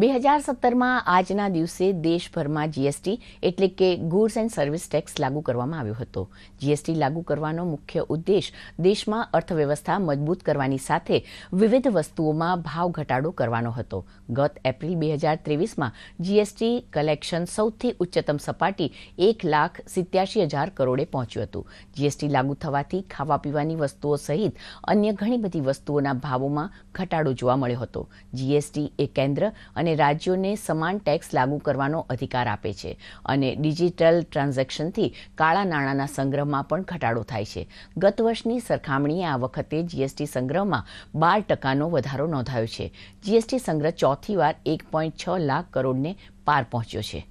બે હજાર સત્તરમાં આજના દિવસે દેશભરમાં જીએસટી એટલે કે ગુડ્સ એન્ડ સર્વિસ ટેક્સ લાગુ કરવામાં આવ્યો હતો જીએસટી લાગુ કરવાનો મુખ્ય ઉદ્દેશ દેશમાં અર્થવ્યવસ્થા મજબૂત કરવાની સાથે વિવિધ વસ્તુઓમાં ભાવ ઘટાડો કરવાનો હતો ગત એપ્રિલ બે હજાર ત્રેવીસમાં જીએસટી કલેક્શન સૌથી ઉચ્ચતમ સપાટી એક લાખ સિત્યાસી હજાર કરોડે પહોંચ્યું હતું જીએસટી લાગુ થવાથી ખાવા પીવાની વસ્તુઓ સહિત અન્ય ઘણી બધી વસ્તુઓના ભાવોમાં ઘટાડો જોવા મળ્યો હતો જીએસટી એ કેન્દ્ર અને અને રાજ્યોને સમાન ટેક્સ લાગુ કરવાનો અધિકાર આપે છે અને ડિજિટલ ટ્રાન્ઝેક્શનથી કાળા નાણાંના સંગ્રહમાં પણ ઘટાડો થાય છે ગત વર્ષની સરખામણીએ આ વખતે જીએસટી સંગ્રહમાં બાર ટકાનો વધારો નોંધાયો છે જીએસટી સંગ્રહ ચોથી વાર એક પોઈન્ટ છ લાખ કરોડને પાર પહોંચ્યો છે